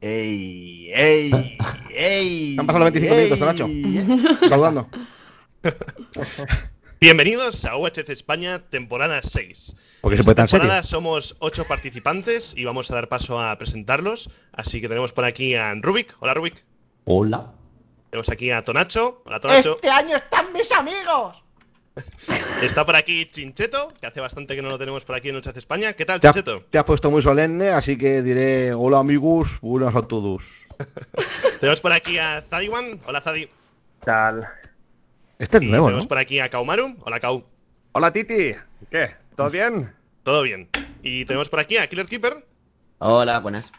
¡Ey! ¡Ey! ¡Ey! Han pasado los 25 minutos, Tonacho. Saludando. Bienvenidos a UHC España, temporada 6. Porque se puede tan temporada serio? somos 8 participantes y vamos a dar paso a presentarlos. Así que tenemos por aquí a Rubik. Hola, Rubik. Hola. Tenemos aquí a Tonacho. Hola, Tonacho. Este año están mis amigos. Está por aquí Chincheto, que hace bastante que no lo tenemos por aquí en Noches de España. ¿Qué tal, te Chincheto? Ha, te has puesto muy solemne, así que diré hola amigos, buenas a todos. tenemos por aquí a Zadiwan. Hola, Zadi. tal? Este es y nuevo, Tenemos por aquí a Kaumaru. Hola, Kau. Hola, Titi. ¿Qué? ¿Todo bien? Todo bien. Y tenemos por aquí a Killer Keeper. Hola, buenas.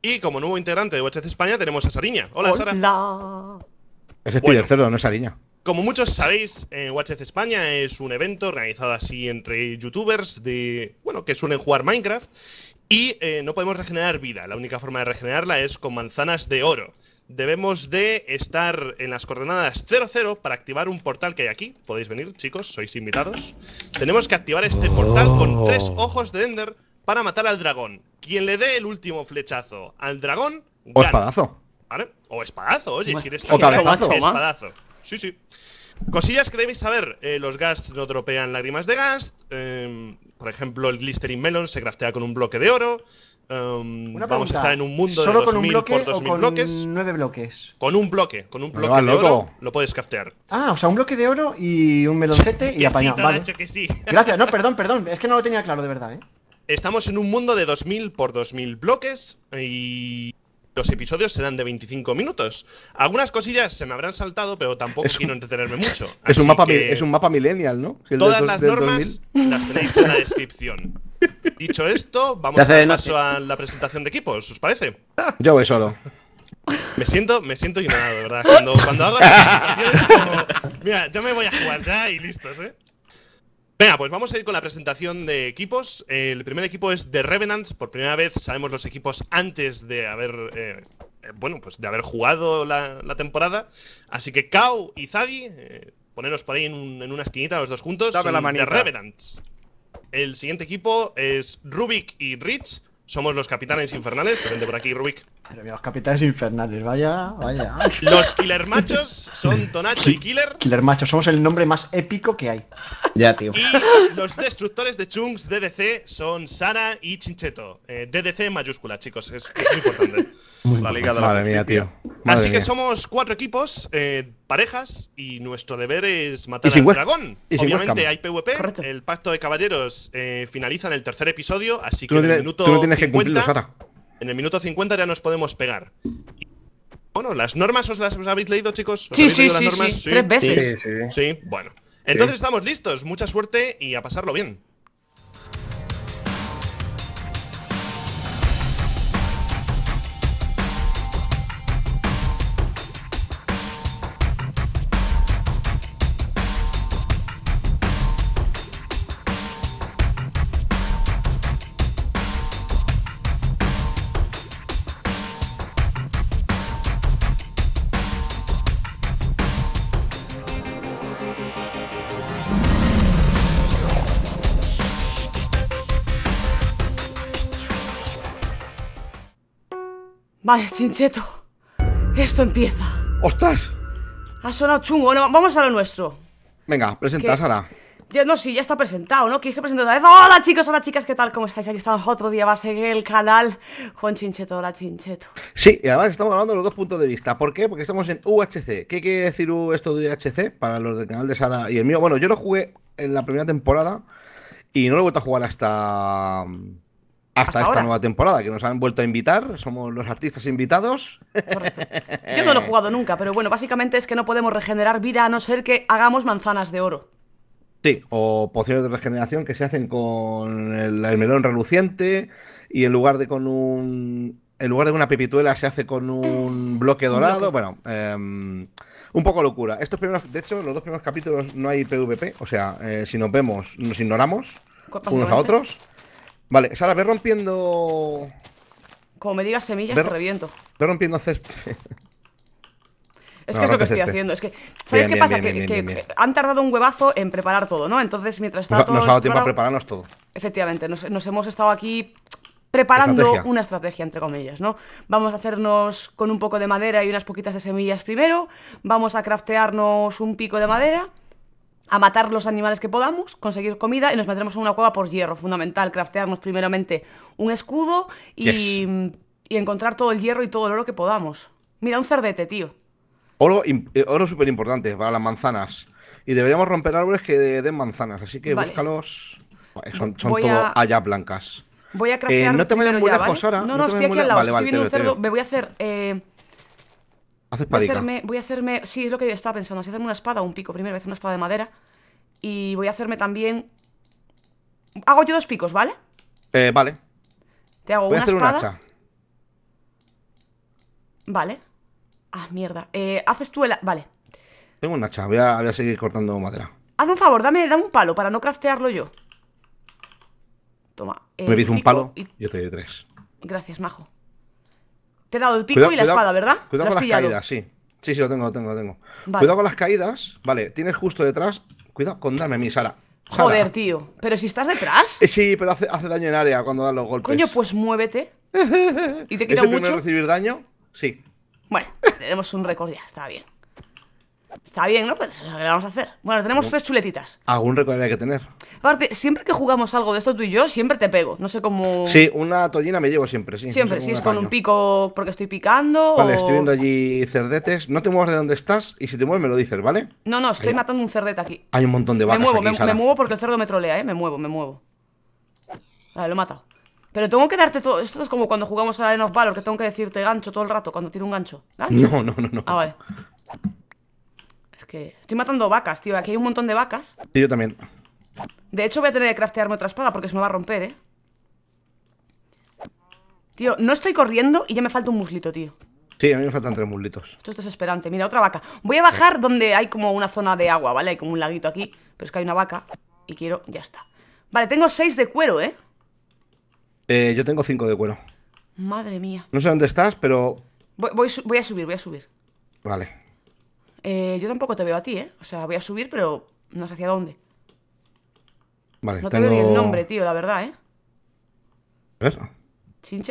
Y como nuevo integrante de Watches España tenemos a Sariña. Hola, Sara. Es el cerdo, no es Sariña. Como muchos sabéis, eh, WatchEz España es un evento organizado así entre youtubers de, bueno, que suelen jugar Minecraft y eh, no podemos regenerar vida. La única forma de regenerarla es con manzanas de oro. Debemos de estar en las coordenadas 00 para activar un portal que hay aquí. Podéis venir, chicos, sois invitados. Tenemos que activar este portal con oh. tres ojos de Ender para matar al dragón. Quien le dé el último flechazo al dragón, gana. O espadazo. O espadazo, oye, si eres... O Espadazo. Sí, sí. Cosillas que debéis saber. Eh, los Gast no dropean lágrimas de Gast. Em, por ejemplo, el glistering Melon se craftea con un bloque de oro. Em, vamos a estar en un mundo de 2000 por 2000 con bloques. Nueve bloques. Con un bloque, con un bloque de oro lo puedes craftear. Ah, o sea, un bloque de oro y un meloncete y apañado. Gracias, no, perdón, perdón. Es que no lo tenía claro de verdad, ¿eh? Estamos en un mundo de 2000 por 2000 bloques y los episodios serán de 25 minutos. Algunas cosillas se me habrán saltado, pero tampoco quiero entretenerme mucho. Es un, mapa, es un mapa millennial, ¿no? todas las normas las tenéis en la descripción. Dicho esto, vamos a dar paso a la presentación de equipos, ¿os parece? Yo voy solo. Me siento, me siento llenado, verdad. Cuando, cuando hago mira, yo me voy a jugar ya y listos, ¿eh? Venga, pues vamos a ir con la presentación de equipos. El primer equipo es The Revenants. Por primera vez sabemos los equipos antes de haber. Eh, eh, bueno, pues de haber jugado la, temporada. Así que Kao y Zaggy, eh, poneros por ahí en, una esquinita los dos juntos. Dame la manera Revenants. El siguiente equipo es Rubik y Rich. Somos los capitanes infernales. Vente por aquí, Rubik. Pero mira, los capitanes infernales, vaya, vaya. Los killer machos son Tonacho y Killer. Killer machos, somos el nombre más épico que hay. Ya, tío. Y los destructores de Chunks DDC son Sara y Chincheto. Eh, DDC mayúscula, chicos, es, muy importante. la Liga de Madre mía, tío. Así que somos cuatro equipos, eh, parejas, y nuestro deber es matar al dragón. Obviamente hay PvP, el pacto de caballeros eh, finaliza en el tercer episodio, así que minuto. Tú no tienes que cumplirlo, Sara. En el minuto 50 ya nos podemos pegar. Bueno, las normas os las habéis leído, chicos. sí, sí, sí, Tres veces. Sí, sí. sí. bueno. Entonces estamos listos. Mucha suerte y a pasarlo bien. Vale, chincheto. Esto empieza. ¡Ostras! Ha sonado chungo. Bueno, vamos a lo nuestro. Venga, presenta, Sara. no, sí, ya está presentado, ¿no? ¿Quieres que presente otra vez? ¡Hola, chicos! ¡Hola, chicas! ¿Qué tal? ¿Cómo estáis? Aquí estamos otro día a seguir el canal Juan Chincheto. Hola, Chincheto. Sí, y además estamos hablando de los dos puntos de vista. ¿Por qué? Porque estamos en UHC. ¿Qué quiere decir esto de UHC para los del canal de Sara y el mío? Bueno, yo lo jugué en la primera temporada y no lo he vuelto a jugar hasta hasta, esta nueva temporada, que nos han vuelto a invitar, somos los artistas invitados. Yo no lo he jugado nunca, pero bueno, básicamente es que no podemos regenerar vida a no ser que hagamos manzanas de oro. Sí, o pociones de regeneración que se hacen con el, melón reluciente y en lugar de con un... En lugar de una pipituela se hace con un bloque dorado. Bueno, em, un poco locura. Estos primeros, de hecho, los dos primeros capítulos no hay PvP. O sea, eh, si nos vemos, nos ignoramos unos a otros. Vale, Sara, ve rompiendo... Como me digas semillas, te reviento. Ve rompiendo césped. Es que es lo que estoy este. haciendo. Es que, qué pasa? que, han tardado un huevazo en preparar todo, ¿no? Entonces, mientras está nos, Nos ha dado tiempo a prepararnos todo. Efectivamente, nos, hemos estado aquí preparando una estrategia, entre comillas, ¿no? Vamos a hacernos con un poco de madera y unas poquitas de semillas primero. Vamos a craftearnos un pico de madera a matar los animales que podamos, conseguir comida y nos meteremos en una cueva por hierro, fundamental, craftearnos primeramente un escudo y, y encontrar todo el hierro y todo el oro que podamos. Mira, un cerdete, tío. Oro, eh, oro súper importante para las manzanas. Y deberíamos romper árboles que den manzanas, así que búscalos. Son, todo allá blancas. Voy a eh, craftear No te ahora. No, no, estoy aquí al lado. estoy viendo un cerdo. Me voy a hacer... Eh, voy, hacerme, voy a hacerme, sí, es lo que yo estaba pensando, si hacerme una espada o un pico, primero voy a hacer una espada de madera y voy a hacerme también... Hago yo dos picos, ¿vale? Eh, vale. Te hago voy una a hacer un hacha. Vale. Ah, mierda. Eh, haces tú el... Vale. Tengo un hacha, voy a, seguir cortando madera. Haz un favor, dame, un palo para no craftearlo yo. Toma. Eh, Me un palo, y... yo te doy tres. Gracias, majo. Te he dado el pico y la espada, ¿verdad? Cuidado con las caídas, sí. Sí, sí, lo tengo, lo tengo, lo tengo. Cuidado con las caídas, vale, tienes justo detrás. Cuidado con darme a mí, Sara. Joder, tío. Pero si estás detrás. Eh, sí, pero hace, daño en área cuando dan los golpes. Coño, pues muévete. ¿Y te quita mucho? recibir daño? Sí. Bueno, tenemos un récord ya, está bien. Está bien, ¿no? Pues, eh, lo vamos a hacer? Bueno, tenemos tres chuletitas. Algún recuerdo hay que tener. Aparte, siempre que jugamos algo de esto tú y yo, siempre te pego. No sé cómo. Sí, una tollina me llevo siempre, sí. Siempre, si es con un pico porque estoy picando. Vale, estoy viendo allí cerdetes. No te muevas de donde estás y si te mueves me lo dices, ¿vale? No, no, estoy matando un cerdete aquí. Hay un montón de vacas. Me muevo, me, muevo porque el cerdo me trolea, ¿eh? Me muevo, me muevo. Vale, lo he matado. Pero tengo que darte todo. Esto es como cuando jugamos a Arena of Valor, que tengo que decirte gancho todo el rato cuando tiene un gancho. No, no, no, no. Ah, vale. Es que estoy matando vacas, tío. Aquí hay un montón de vacas. Y yo también. De hecho, voy a tener que craftearme otra espada porque se me va a romper, ¿eh? Tío, no estoy corriendo y ya me falta un muslito, tío. Sí, a mí me faltan tres muslitos. Esto es desesperante. Mira, otra vaca. Voy a bajar donde hay como una zona de agua, ¿vale? Hay como un laguito aquí. Pero es que hay una vaca y quiero... Ya está. Vale, tengo seis de cuero, ¿eh? Eh, yo tengo cinco de cuero. Madre mía. No sé dónde estás, pero... voy a subir, voy a subir. Vale. Eh, yo tampoco te veo a ti, ¿eh? O sea, voy a subir, pero no sé hacia dónde. Vale, no tengo... te veo ni el nombre, tío, la verdad, ¿eh? ¿Ves?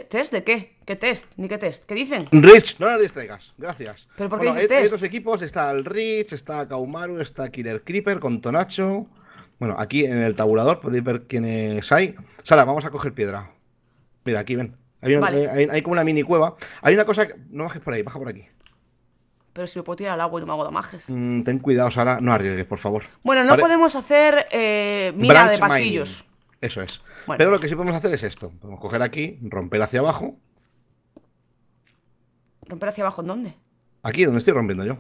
¿Test de qué? ¿Qué test? ¿Ni qué test? ¿Qué dicen? Rich, no nos distraigas, gracias. ¿Pero por qué bueno, equipos está el Rich, está Kaumaru, está Killer Creeper con Tonacho. Bueno, aquí en el tabulador podéis ver quiénes hay. Sara, vamos a coger piedra. Mira, aquí ven. Hay, eh, como una mini cueva. Hay una cosa, no bajes por ahí, baja por aquí. Pero si me puedo tirar al agua y no me hago domajes. Mm, ten cuidado, Sara, no arriesgues, por favor. Bueno, no podemos hacer eh, mira de pasillos. Eso es. Pero lo que sí podemos hacer es esto. Podemos coger aquí, romper hacia abajo. ¿Romper hacia abajo en dónde? Aquí, donde estoy rompiendo yo.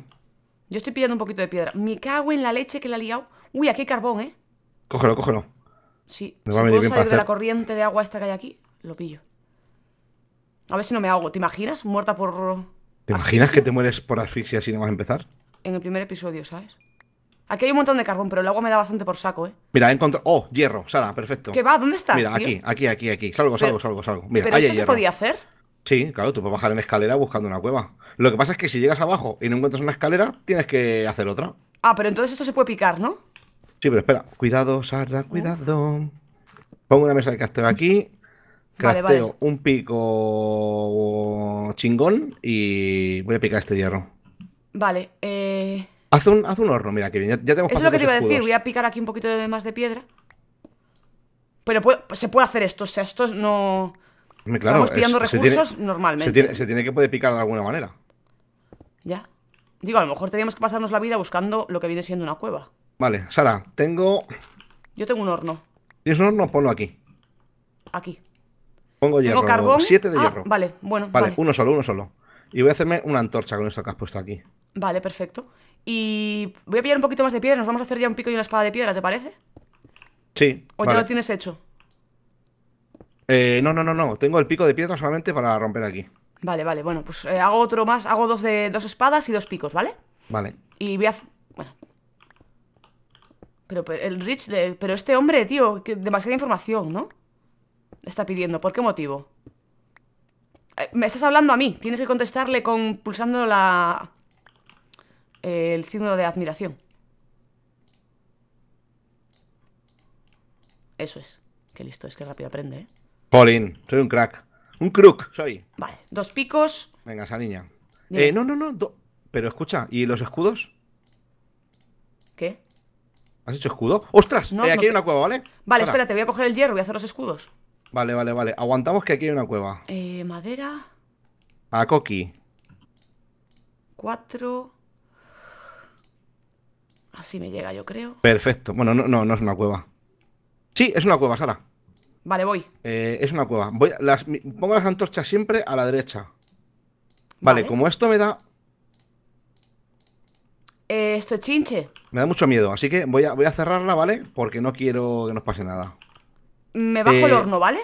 Yo estoy pillando un poquito de piedra. Me cago en la leche que la ha liado. Uy, aquí hay carbón, ¿eh? Cógelo, cógelo. Sí. Me si a puedo salir de la corriente de agua esta que hay aquí, lo pillo. A ver si no me ahogo. ¿Te imaginas? Muerta por... ¿Te ah, imaginas que te mueres por asfixia si no vas a empezar? En el primer episodio, ¿sabes? Aquí hay un montón de carbón, pero el agua me da bastante por saco, ¿eh? Mira, he encontrado. Oh, hierro, Sara, perfecto. ¿Qué va? ¿Dónde estás? Mira, aquí, aquí, aquí, aquí. Salgo, salgo, salgo, salgo. ¿Pero esto se podía hacer? Sí, claro, tú puedes bajar en escalera buscando una cueva. Lo que pasa es que si llegas abajo y no encuentras una escalera, tienes que hacer otra. Ah, pero entonces esto se puede picar, ¿no? Sí, pero espera. Cuidado, Sara, cuidado. Pongo una mesa de castigo aquí vale, vale. un pico chingón y voy a picar este hierro. Vale, eh... Haz un, horno, mira, Ya, ya es lo que te iba a decir. Voy a picar aquí un poquito de más de piedra. Pero se puede hacer esto. O sea, esto no. Claro, recursos se tiene, normalmente. se tiene, que poder picar de alguna manera. Ya. Digo, a lo mejor teníamos que pasarnos la vida buscando lo que viene siendo una cueva. Vale, Sara, tengo. Yo tengo un horno. ¿Tienes un horno? Ponlo aquí. Aquí. Pongo hierro. Siete de ah, hierro. Vale, bueno. Vale, uno solo, uno solo. Y voy a hacerme una antorcha con esto que has puesto aquí. Vale, perfecto. Y voy a pillar un poquito más de piedra. Nos vamos a hacer ya un pico y una espada de piedra, ¿te parece? Sí. ¿O ya lo tienes hecho? Eh, no, no, no, no. Tengo el pico de piedra solamente para romper aquí. Vale, vale. Bueno, pues eh, hago otro más. Hago dos de dos espadas y dos picos, ¿vale? Vale. Y voy a. Bueno. Pero el Rich. De... Pero este hombre, tío, que demasiada información, ¿no? está pidiendo? ¿Por qué motivo? Eh, me estás hablando a mí. Tienes que contestarle con pulsando la... Eh, el signo de admiración. Eso es. Qué listo, es que rápido aprende, ¿eh? Pauline, soy un crack. Un crook, soy. Vale, dos picos. Venga, esa niña. Eh, no, no, no. Pero escucha, ¿y los escudos? ¿Qué? ¿Has hecho escudo? ¡Ostras! Eh, aquí hay una cueva, ¿vale? Vale, espérate, voy a coger el hierro, voy a hacer los escudos. Vale, vale, vale. Aguantamos que aquí hay una cueva. Eh, madera. A Coqui. Cuatro. Así me llega, yo creo. Perfecto. Bueno, no, no, no es una cueva. Sí, es una cueva, Sara. Vale, voy. Eh, es una cueva. Voy, las, pongo las antorchas siempre a la derecha. Vale, como esto me da. Eh, esto es chinche. Me da mucho miedo, así que voy a, voy a cerrarla, ¿vale? Porque no quiero que nos pase nada. Me bajo el eh, horno, ¿vale?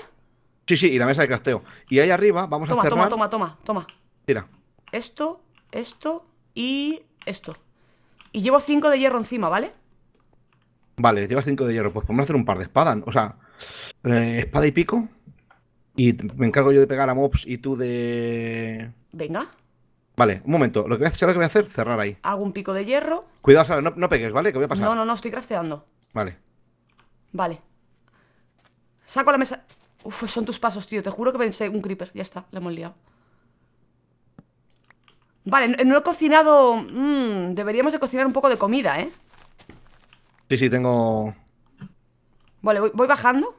Sí, sí, y la mesa de crafteo. Y ahí arriba vamos a cerrar... Toma, toma, toma, toma. Tira. Esto, esto y esto. Y llevo cinco de hierro encima, ¿vale? Vale, llevas cinco de hierro. Pues podemos hacer un par de espadas. O sea, eh, espada y pico. Y me encargo yo de pegar a mobs y tú de... Venga. Vale, un momento. Lo que voy a hacer, lo que voy a hacer, cerrar ahí. Hago un pico de hierro. Cuidado, no, no pegues, ¿vale? Que voy a pasar. No, no, no, estoy crafteando. Vale. Vale. Saco la mesa. Uf, son tus pasos, tío. Te juro que pensé un creeper. Ya está, la hemos liado. Vale, no, he cocinado... Mmm, deberíamos de cocinar un poco de comida, ¿eh? Sí, sí, tengo... Vale, voy, bajando.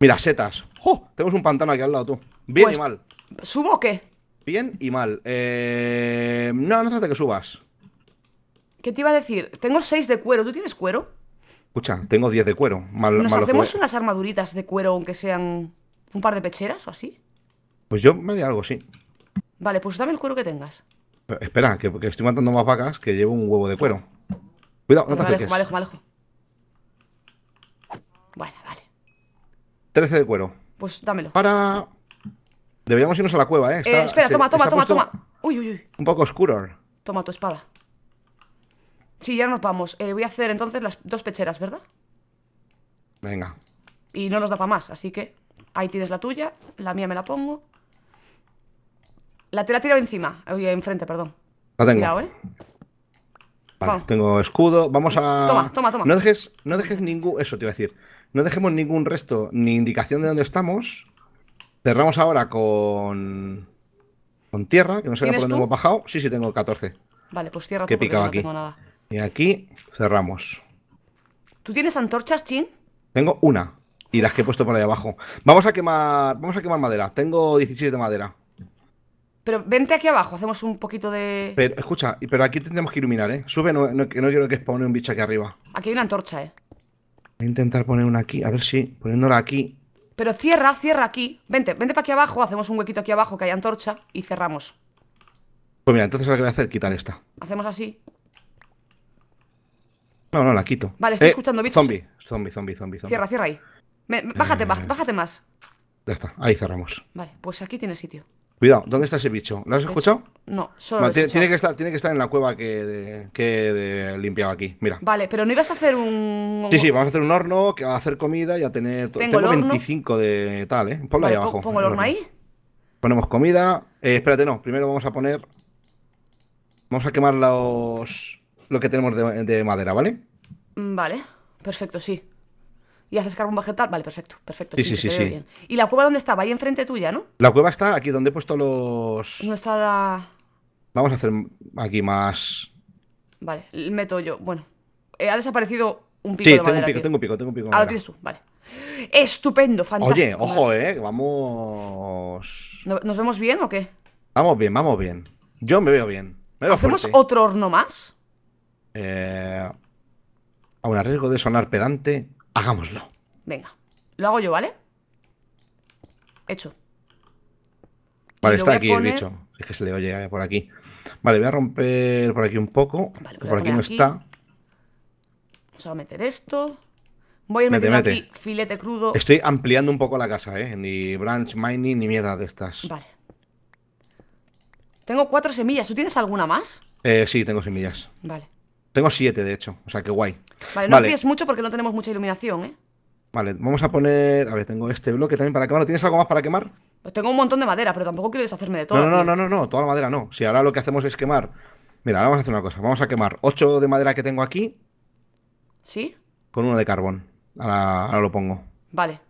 Mira, setas. ¡Jo! Tenemos un pantano aquí al lado, tú. Bien pues, y mal. ¿Subo o qué? Bien y mal. Eh... No, no hace que subas. ¿Qué te iba a decir? Tengo seis de cuero. ¿Tú tienes cuero? Escucha, tengo 10 de cuero. ¿Nos hacemos unas armaduritas de cuero, aunque sean un par de pecheras o así? Pues yo me di algo, sí. Vale, pues dame el cuero que tengas. espera, que, estoy matando más vacas que llevo un huevo de cuero. Cuidado, no te acerques. Vale, vale. 13 de cuero. Pues dámelo. Para. Deberíamos irnos a la cueva, ¿eh? eh espera, toma, toma, toma, toma. Uy, uy, uy. Un poco oscuro. Toma tu espada. Sí, ya nos vamos. Eh, voy a hacer entonces las dos pecheras, ¿verdad? Venga. Y no nos da para más, así que ahí tienes la tuya, la mía me la pongo. La te la encima, oye, eh, enfrente, perdón. La tengo. Eh. tengo escudo. Vamos a. Toma, toma, toma. No dejes, no dejes ningún. Eso te iba a decir. No dejemos ningún resto ni indicación de dónde estamos. Cerramos ahora con. Con tierra, que no sé por dónde hemos bajado. Sí, sí, tengo 14. Vale, pues tierra, que no tengo y aquí cerramos. ¿Tú tienes antorchas, Chin? Tengo una. Y las que he puesto por ahí abajo. Vamos a quemar. Vamos a quemar madera. Tengo 17 de madera. Pero vente aquí abajo, hacemos un poquito de. Pero, escucha, pero aquí tendremos que iluminar, ¿eh? Sube, no, no, quiero que spawne un bicho aquí arriba. Aquí hay una antorcha, ¿eh? Voy a intentar poner una aquí, a ver si poniéndola aquí. Pero cierra, cierra aquí. Vente, vente para aquí abajo, hacemos un huequito aquí abajo que hay antorcha y cerramos. Pues mira, entonces lo que voy a hacer Es quitar esta. Hacemos así. No, no, la quito. Vale, estoy eh, escuchando bichos. Zombie, zombie, zombie, zombie. Cierra, cierra ahí. bájate eh, bájate más. Ya está, ahí cerramos. Vale, pues aquí tiene sitio. Cuidado, ¿dónde está ese bicho? ¿Lo has escuchado? No, solo. tiene, que estar, tiene que estar en la cueva que, he que aquí. Mira. Vale, pero no ibas a hacer un. Sí, sí, vamos a hacer un horno, que va a hacer comida y a tener. Tengo, Tengo 25 de tal, ¿eh? Ponlo ahí abajo. ¿Pongo el horno ahí? Ponemos comida. Eh, espérate, no. Primero vamos a poner. Vamos a quemar los lo que tenemos de, madera, ¿vale? Mm, vale, perfecto, sí. ¿Y haces carbón vegetal? Vale, perfecto, perfecto. Sí, sí, sí. ¿Y la cueva dónde estaba? Ahí enfrente tuya, ¿no? La cueva está aquí donde he puesto los... No está la...? Vamos a hacer aquí más... Vale, meto yo. Bueno, eh, ha desaparecido un pico de madera. Sí, tengo un pico, tengo un pico, tengo tienes tú, vale. Estupendo, fantástico. Oye, ojo, eh, vamos... ¿Nos vemos bien o qué? Vamos bien, vamos bien. Yo me veo bien. ¿Hacemos otro horno más? Eh, a un arriesgo riesgo de sonar pedante, hagámoslo. Venga, lo hago yo, ¿vale? Hecho. Vale, está aquí el bicho. Es que se le oye por aquí. Vale, voy a romper por aquí un poco. por aquí no está. Vamos a meter esto. Voy a ir metiendo aquí filete crudo. Estoy ampliando un poco la casa, ¿eh? Ni branch mining ni mierda de estas. Vale. Tengo cuatro semillas. ¿Tú tienes alguna más? Eh, sí, tengo semillas. Vale. Tengo siete, de hecho, o sea qué guay. Vale, no vale. mucho porque no tenemos mucha iluminación, ¿eh? Vale, vamos a poner. A ver, tengo este bloque también para quemar. ¿Tienes algo más para quemar? Pues tengo un montón de madera, pero tampoco quiero deshacerme de todo. No, no, no, no, no, toda la madera no. Si ahora lo que hacemos es quemar. Mira, ahora vamos a hacer una cosa. Vamos a quemar ocho de madera que tengo aquí. ¿Sí? Con uno de carbón. Ahora, lo pongo. Vale.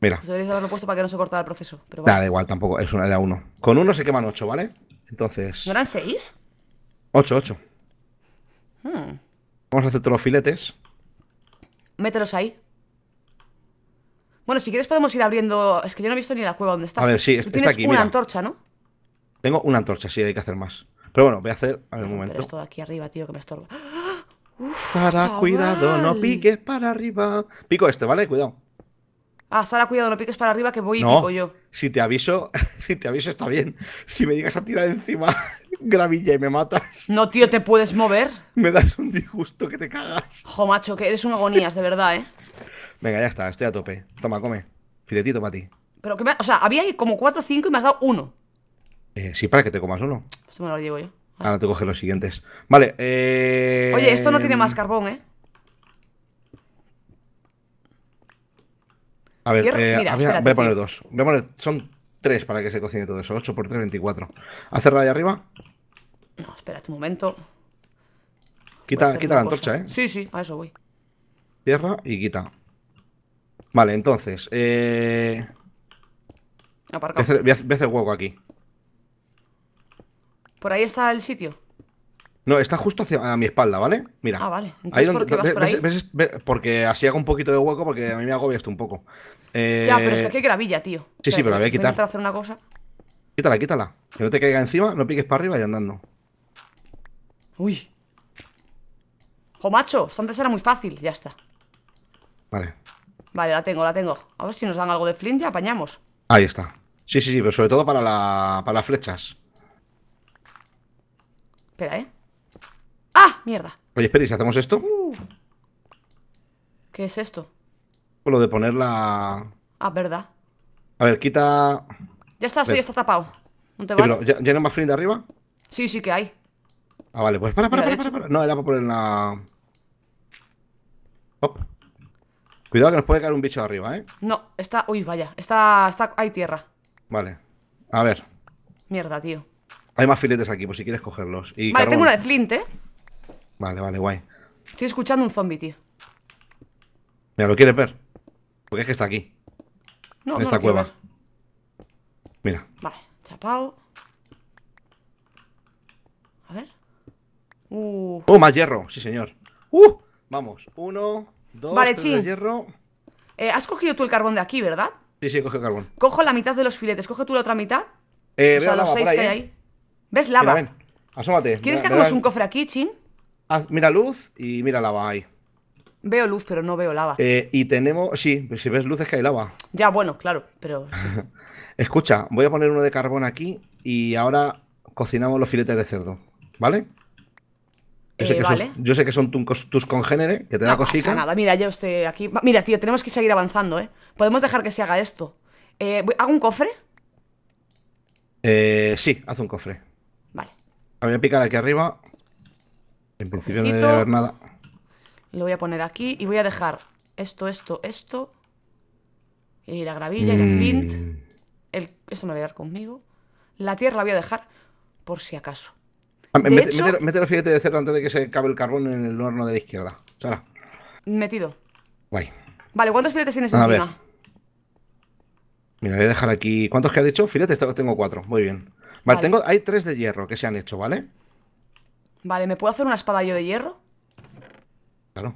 Mira. Pues deberías haberlo puesto para que no se cortara el proceso. Pero vale. Da, igual, tampoco. Es una, era uno. Con uno se queman ocho, ¿vale? Entonces. ¿No eran 6? 8, 8. Hmm. Vamos a hacer todos los filetes. Mételos ahí. Bueno, si quieres podemos ir abriendo... Es que yo no he visto ni la cueva donde está. A ver, sí, está, tienes aquí, una antorcha, ¿no? Tengo una antorcha, sí, hay que hacer más. Pero bueno, voy a hacer... A ver, un momento. Esto de aquí arriba, tío, que me estorba. Uf, para cuidado, no piques para arriba. Pico este, ¿vale? Cuidado. Ah, Sara, cuidado, no piques para arriba que voy y pico yo. Si te aviso, si te aviso está bien. Si me llegas a tirar encima, gravilla y me matas. No, tío, ¿te puedes mover? me das un disgusto que te cagas. Jo, macho, que eres un agonías, de verdad, ¿eh? Venga, ya está, estoy a tope. Toma, come. Filetito para ti. Pero que O sea, había como 4 o 5 y me has dado uno. Eh, sí, para que te comas uno. Esto pues me lo llevo yo. Ah. Ahora te coges los siguientes. Vale, eh... Oye, esto no tiene más em, carbón, ¿eh? A ver, eh, voy a poner dos. Voy son tres para que se cocine todo eso. 8 por 3, 24. ¿Hace ahí arriba? No, espérate un momento. Quita, la antorcha, ¿eh? Sí, sí, a eso voy. Tierra y quita. Vale, entonces. Eh... Voy hueco aquí. ¿Por ahí está el sitio? No, está justo hacia a mi espalda, ¿vale? Mira. Ah, vale. ahí donde, Ves, porque así hago un poquito de hueco porque a mí me agobia esto un poco. Eh, ya, pero es que aquí hay gravilla, tío. Sí, sí, pero la voy a quitar. Voy a hacer una cosa. Quítala, quítala. Que no te caiga encima, no piques para arriba y andando. Uy. ¡Jo, macho! Esto antes era muy fácil. Ya está. Vale. Vale, la tengo, la tengo. A ver si nos dan algo de flint y apañamos. Ahí está. Sí, sí, sí, pero sobre todo para, la, para las flechas. Espera, ¿eh? ¡Ah! Mierda. Oye, espera, si hacemos esto? Uh. ¿Qué es esto? Lo de ponerla. la... Ah, verdad. A ver, quita... Ya está, sí, ya está tapado. ¿No te vale? más flint de arriba? Sí, sí que hay. Ah, vale, pues para, para, para, para, No, era para poner la. Hop. Cuidado que nos puede caer un bicho arriba, ¿eh? No, está. Uy, vaya. Está. está... Hay tierra. Vale. A ver. Mierda, tío. Hay más filetes aquí, por pues si quieres cogerlos. Y vale, tengo una de Flint, ¿eh? Vale, vale, guay. Estoy escuchando un zombie, tío. Mira, ¿lo quieres ver? Porque es que está aquí. No, en esta cueva. Mira. Vale, chapao. Uh. Oh, más hierro, sí, señor. Uh, vamos, uno, dos, tres de hierro. Eh, has cogido tú el carbón de aquí, ¿verdad? Sí, sí, coge carbón. Cojo la mitad de los filetes, coge tú la otra mitad. Eh, seis que hay eh. ¿Ves lava? asómate. ¿Quieres que hagamos un cofre aquí, Chin? mira luz y mira lava ahí. Veo luz, pero no veo lava. Eh, y tenemos. Sí, si ves luz es que hay lava. Ya, bueno, claro, pero. Escucha, voy a poner uno de carbón aquí y ahora cocinamos los filetes de cerdo, ¿vale? Eh, yo sé, que son tus congéneres, que te da cosita. Pasa nada, mira, yo estoy aquí. Mira, tío, tenemos que seguir avanzando, ¿eh? Podemos dejar que se haga esto. Eh, ¿Hago un cofre? Eh, sí, haz un cofre. Vale. A voy a picar aquí arriba. En principio no debe haber nada. Lo voy a poner aquí y voy a dejar esto, esto, esto. Y la gravilla la mm. flint. El, esto me voy a dar conmigo. La tierra la voy a dejar por si acaso. Mete el filete de cerdo antes de que se acabe el carbón en el horno de la izquierda. Metido. Guay. Vale, ¿cuántos filetes tienes encima? Mira, voy a dejar aquí. ¿Cuántos que has hecho? Filetes, tengo cuatro. Muy bien. Vale, tengo. Hay tres de hierro que se han hecho, ¿vale? Vale, ¿me puedo hacer una espada yo de hierro? Claro.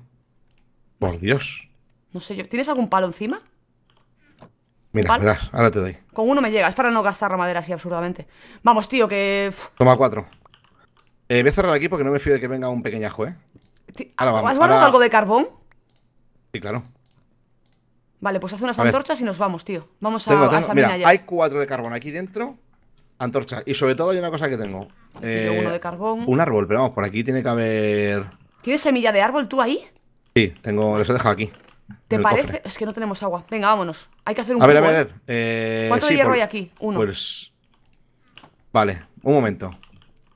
Por Dios. No sé yo. ¿Tienes algún palo encima? Mira, mira, ahora te doy. Con uno me llega, es para no gastar la madera así absurdamente. Vamos, tío, que. Toma cuatro. Eh, voy a cerrar aquí porque no me fío de que venga un pequeñajo, ¿eh? ¿Has guardado algo de carbón? Sí, claro. Vale, pues haz unas antorchas y nos vamos, tío. Vamos a, esa mina ya. Hay cuatro de carbón aquí dentro. Antorcha, Y sobre todo hay una cosa que tengo. Eh, uno de carbón. Un árbol, pero vamos, por aquí tiene que haber. ¿Tienes semilla de árbol tú ahí? Sí, tengo. Los he dejado aquí. ¿Te parece? Es que no tenemos agua. Venga, vámonos. Hay que hacer un. A ver, a ver, eh, ¿Cuánto hierro hay aquí? Uno. Pues. Vale, un momento.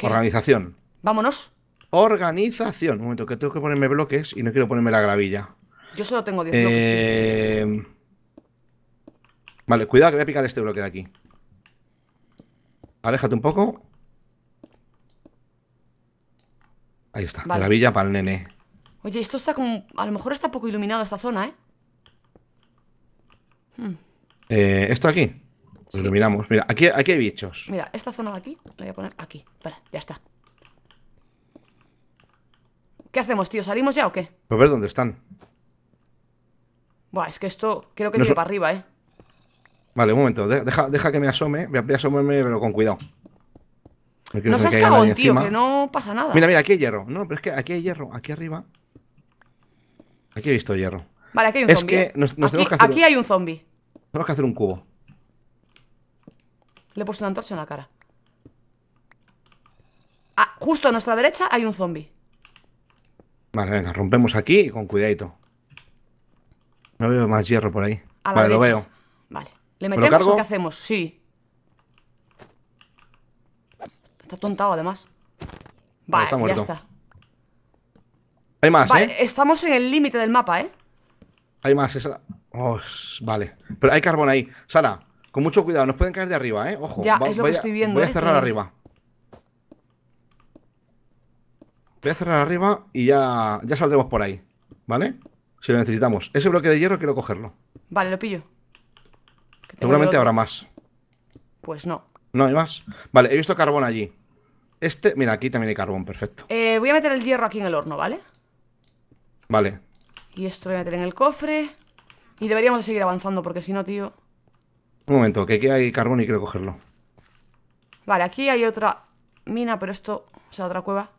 Organización. Vámonos. Organización. Un momento, que tengo que ponerme bloques y no quiero ponerme la gravilla. Yo solo tengo 10 bloques. Eh, vale, cuidado que voy a picar este bloque de aquí. Aléjate un poco. Ahí está, la gravilla para el nene. Oye, esto está como... A lo mejor está poco iluminado esta zona, ¿eh? Hmm. eh esto aquí. Lo iluminamos. Mira, aquí, aquí hay bichos. Mira, esta zona de aquí la voy a poner aquí. Vale, ya está. ¿Qué hacemos, tío? ¿Salimos ya o qué? A pues ver dónde están. Buah, es que esto creo que no tiene para arriba, ¿eh? Vale, un momento. Deja, deja que me asome. Voy a asomarme, pero con cuidado. No, no seas cagón, tío, que no pasa nada. Mira, mira, aquí hay hierro. No, pero es que aquí hay hierro. Aquí arriba. Aquí he visto hierro. Vale, aquí hay un zombie. Es que ¿eh? nos, aquí, tenemos que aquí hay un zombie. Tenemos que hacer un cubo. Le he puesto una antorcha en la cara. Ah, justo a nuestra derecha hay un zombie. Vale, venga, rompemos aquí con cuidadito. No veo más hierro por ahí. vale, lo veo. Vale. ¿Le metemos o qué hacemos? Sí. Está tontado, además. Vale, ya está. Hay más, vale, ¿eh? Estamos en el límite del mapa, ¿eh? Hay más, esa... Oh, vale. Pero hay carbón ahí. Sara, con mucho cuidado, nos pueden caer de arriba, ¿eh? Ojo. Ya, es lo que estoy viendo. Voy a ¿eh? cerrar arriba. Voy a cerrar arriba y ya, ya saldremos por ahí. ¿Vale? Si lo necesitamos. Ese bloque de hierro quiero cogerlo. Vale, lo pillo. Seguramente habrá más. Pues no. No hay más. Vale, he visto carbón allí. Este, mira, aquí también hay carbón, perfecto. Eh, voy a meter el hierro aquí en el horno, ¿vale? Vale. Y esto voy a meter en el cofre. Y deberíamos seguir avanzando, porque si no, tío... Un momento, que aquí hay carbón y quiero cogerlo. Vale, aquí hay otra mina, pero esto... O sea, otra cueva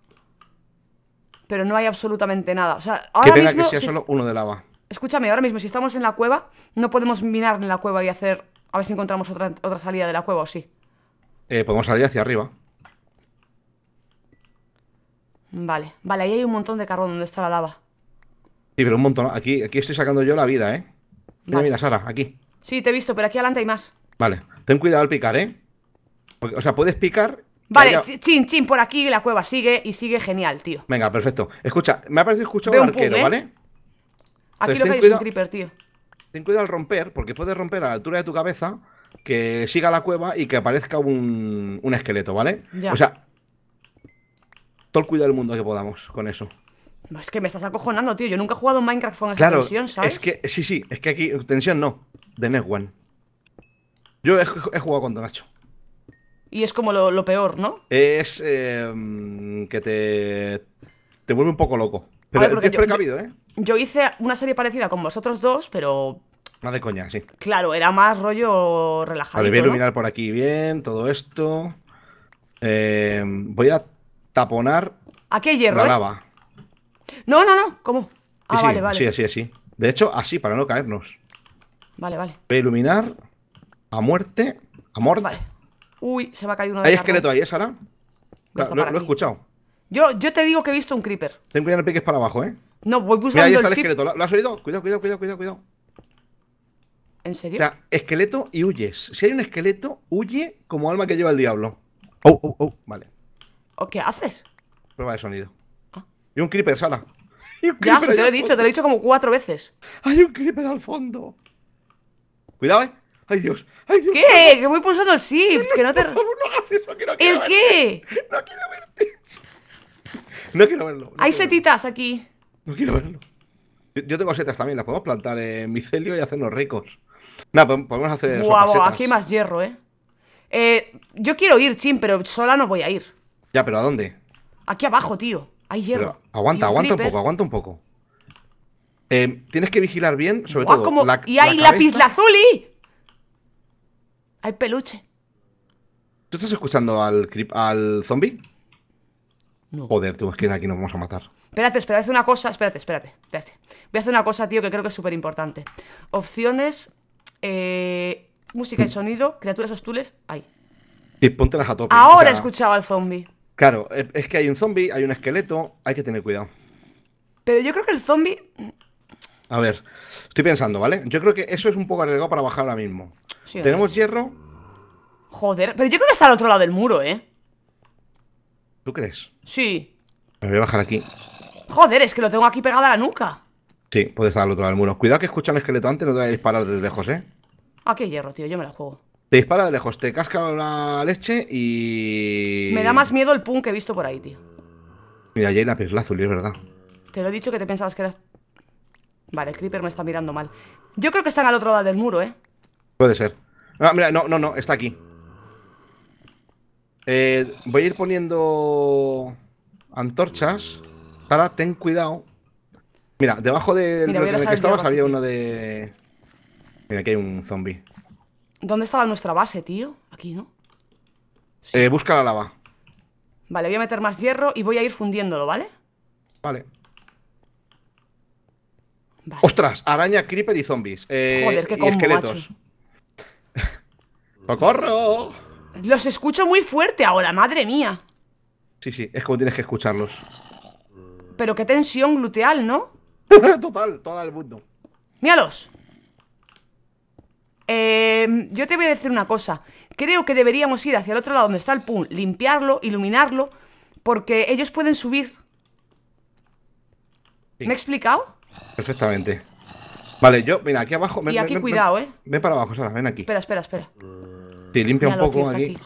pero no hay absolutamente nada. O sea, que sea solo uno de lava. Escúchame, ahora mismo, si estamos en la cueva, no podemos minar en la cueva y hacer. A ver si encontramos otra, salida de la cueva o sí. Eh, podemos salir hacia arriba. Vale, vale, ahí hay un montón de carbón donde está la lava. Sí, pero un montón. Aquí, aquí estoy sacando yo la vida, ¿eh? Mira, mira, Sara, aquí. Sí, te he visto, pero aquí adelante hay más. Vale, ten cuidado al picar, ¿eh? O sea, puedes picar Vale, chin, chin, por aquí, la cueva sigue y sigue genial, tío. Venga, perfecto. Escucha, me ha parecido escuchar un, arquero, ¿eh? ¿vale? Aquí lo que un creeper, tío. Ten cuidado al romper, porque puedes romper a la altura de tu cabeza, que siga la cueva y que aparezca un, esqueleto, ¿vale? Ya. O sea, todo el cuidado del mundo que podamos con eso. es que me estás acojonando, tío. Yo nunca he jugado en Minecraft con esa ¿sabes? Es que, sí, sí, es que aquí, tensión no, de Next Yo he, jugado con Donacho. Y es como lo, peor, ¿no? Es eh, que te, te vuelve un poco loco. Pero es yo, ¿eh? Yo hice una serie parecida con vosotros dos, pero No de coña, sí. Claro, era más rollo relajado. Vale, voy a iluminar por aquí bien, todo esto. Eh, voy a taponar. ¿A qué hierro? La eh? lava. No, no, no. ¿Cómo? Ah, sí, vale, vale. Sí, así, así. De hecho, así, para no caernos. Vale, vale. Voy a iluminar a muerte. A muerte. Uy, se me ha caído uno de Hay esqueleto ahí, ¿eh, Sara? Lo, he escuchado. Yo, yo te digo que he visto un creeper. Ten cuidado, no piques para abajo, ¿eh? No, voy buscando Mira, ahí está el, esqueleto. ¿Lo, has oído? Cuidado, cuidado, cuidado, cuidado, cuidado. ¿En serio? O esqueleto y huyes. Si hay un esqueleto, huye como alma que lleva el diablo. Oh, oh, oh. Vale. ¿O qué haces? Prueba de sonido. Ah. Y un creeper, Sara. Y ya, te lo he dicho, te lo he dicho como cuatro veces. Hay un creeper al fondo. Cuidado, eh. ¡Ay, Dios! ¡Ay, Dios! ¿Qué? Que voy pulsando el shift, que no te... hagas eso, ¿El qué? No quiero verte. No quiero verlo. Hay setitas aquí. No quiero verlo. Yo, tengo setas también, las podemos plantar en micelio y hacernos ricos. Nada, podemos hacer Guau, aquí hay más hierro, ¿eh? ¿eh? Yo quiero ir, Chin, pero sola no voy a ir. Ya, pero ¿a dónde? Aquí abajo, tío. Hay hierro. aguanta, aguanta un poco, aguanta un poco. Eh, tienes que vigilar bien, sobre todo. La, y hay la lápiz hay peluche. ¿Tú estás escuchando al, creep, al zombie? No. Joder, tú, es que aquí nos vamos a matar. Espérate, espérate, una cosa, espérate, espérate, espérate. Voy a hacer una cosa, tío, que creo que es súper importante. Opciones, eh, música y mm. sonido, criaturas hostiles, ahí. Y póntelas a tope. Ahora he escuchado al zombie. Claro, es que hay un zombie, hay un esqueleto, hay que tener cuidado. Pero yo creo que el zombie a ver, estoy pensando, ¿vale? Yo creo que eso es un poco arriesgado para bajar ahora mismo. Tenemos hierro. Joder, pero yo creo que está al otro lado del muro, ¿eh? ¿Tú crees? Sí. Me voy a bajar aquí. Joder, es que lo tengo aquí pegada a la nuca. Sí, puede estar al otro lado del muro. Cuidado que escucha el esqueleto antes, no te voy a disparar desde lejos, ¿eh? Aquí ah, hay hierro, tío, yo me la juego. Te dispara de lejos, te casca la leche y... Me da más miedo el pun que he visto por ahí, tío. Mira, allí hay la azul, es verdad. Te lo he dicho que te pensabas que eras Vale, Creeper me está mirando mal. Yo creo que están al otro lado del muro, ¿eh? Puede ser. Ah, mira, no, no, no, está aquí. Eh, voy a ir poniendo antorchas. Para, ten cuidado. Mira, debajo del mira, que estabas había uno de... Mira, aquí hay un zombie. ¿Dónde estaba nuestra base, tío? Aquí, ¿no? Eh, busca la lava. Vale, voy a meter más hierro y voy a ir fundiéndolo, ¿vale? Vale. Ostras, araña, creeper y zombies. Eh, Joder, qué combo, esqueletos. Los escucho muy fuerte ahora, madre mía. Sí, sí, es como tienes que escucharlos. Pero qué tensión gluteal, ¿no? Total, todo el mundo. Míralos. Em, yo te voy a decir una cosa. Creo que deberíamos ir hacia el otro lado donde está el pool, limpiarlo, iluminarlo, porque ellos pueden subir. ¿Me he explicado? Perfectamente. Vale, yo, mira, aquí abajo. Ven, y aquí, cuidado, eh. Ven para abajo, Sara, ven aquí. Espera, espera, espera. te limpia un poco aquí.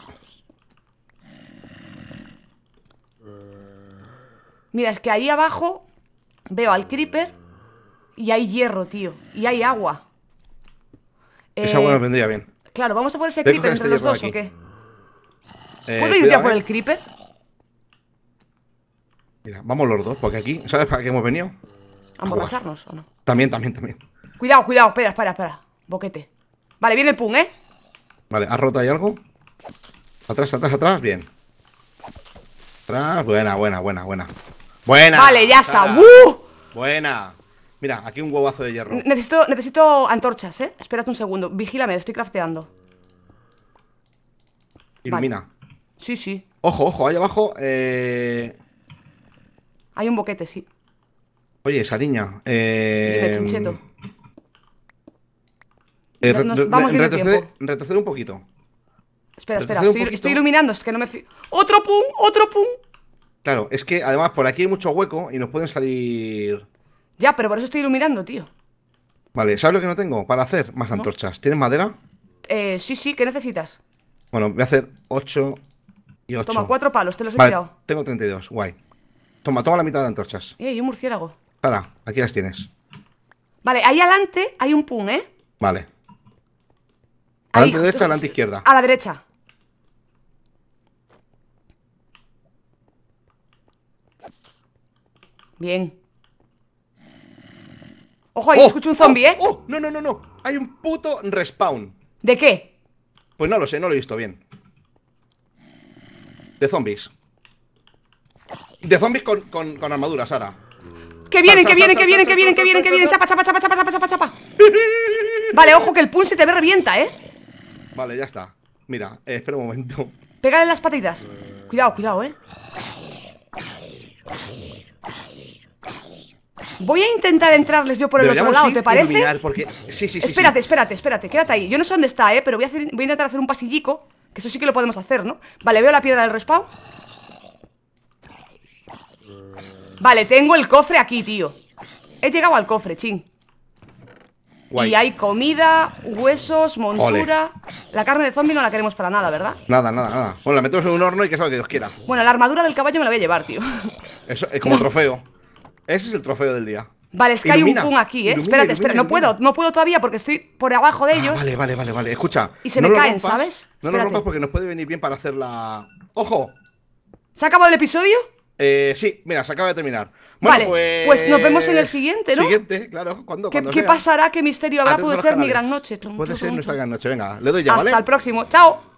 Mira, es que ahí abajo veo al creeper y hay hierro, tío. Y hay agua. Esa agua nos eh, vendría bien. Claro, vamos a por ese creeper entre este los dos, ¿o qué? Eh, ¿Puedo ir ya por eh. el creeper? Mira, vamos los dos, porque aquí, ¿sabes para qué hemos venido? ¿A o no? También, también, también. Cuidado, cuidado, espera, espera, espera. Boquete. Vale, viene el pum, ¿eh? Vale, ¿has roto ahí algo? Atrás, atrás, atrás, bien. Atrás, buena, buena, buena, buena. Buena. Vale, ya está. Buena. ¡Uh! Mira, aquí un huevazo de hierro. Necesito, necesito antorchas, ¿eh? Espérate un segundo. Vigílame, estoy crafteando. Ilumina. Sí, sí. Ojo, ojo, ahí abajo. Eh... Hay un boquete, sí. Oye, Sariña. Eh... eh el vamos retrocede un poquito. Espera, espera, estoy, iluminando, es que no me ¡Otro pum! ¡Otro pum! Claro, es que además por aquí hay mucho hueco y nos pueden salir. Ya, pero por eso estoy iluminando, tío. Vale, ¿sabes lo que no tengo? Para hacer más antorchas. ¿Tienes madera? Eh, sí, sí, ¿qué necesitas? Bueno, voy a hacer 8 y 8. Toma, cuatro palos, te los he tirado. Tengo 32, guay. Toma, toma la mitad de antorchas. y un murciélago! aquí las tienes. Vale, ahí adelante hay un Pum, ¿eh? Vale. ¿Adelante derecha adelante izquierda? A la derecha. Bien. Ojo, ahí ¡Oh! escucho un zombie, ¡Oh! ¿eh? ¡Oh! No, no, no, no. Hay un puto respawn. ¿De qué? Pues no lo sé, no lo he visto bien. De zombies. De zombies con, con, con armadura, Sara. Que viene, que viene, que viene, que viene, que viene, que viene. Chapa, chapa, chapa, chapa, chapa, chapa, chapa. Vale, ojo que el pun se te ve revienta, ¿eh? Vale, ya está. Mira, eh, espera un momento. Pégale las patitas. Cuidado, cuidado, ¿eh? Voy a intentar entrarles yo por el otro lado, ¿te parece? Porque... Sí, sí, sí, espérate, espérate, espérate, quédate ahí. Yo no sé dónde está, ¿eh? Pero voy a, voy a intentar hacer un pasillico, que eso sí que lo podemos hacer, ¿no? Vale, veo la piedra del respawn. Vale, tengo el cofre aquí, tío He llegado al cofre, ching Y hay comida, huesos, montura La carne de zombie no la queremos para nada, ¿verdad? Nada, nada, nada Bueno, la metemos en un horno y que sea lo que Dios quiera Bueno, la armadura del caballo me la voy a llevar, tío Eso es como trofeo Ese es el trofeo del día Vale, es que hay un pun aquí, ¿eh? espérate, espera, no puedo, no puedo todavía porque estoy por abajo de ah, ellos. vale, vale, vale, vale, escucha. Y se me caen, ¿sabes? No nos lo rompas porque nos puede venir bien para hacer la. ¡Ojo! ¿Se ha acabado el episodio? Eh, sí, mira, se acaba de terminar. Bueno, vale, pues... nos vemos en el pues, siguiente, ¿no? Siguiente, claro, cuando ¿Qué, pasará? ¿Qué misterio habrá? puede ser mi gran noche. Puede ser nuestra gran noche, venga, le doy ya, ¿vale? Hasta el próximo, chao.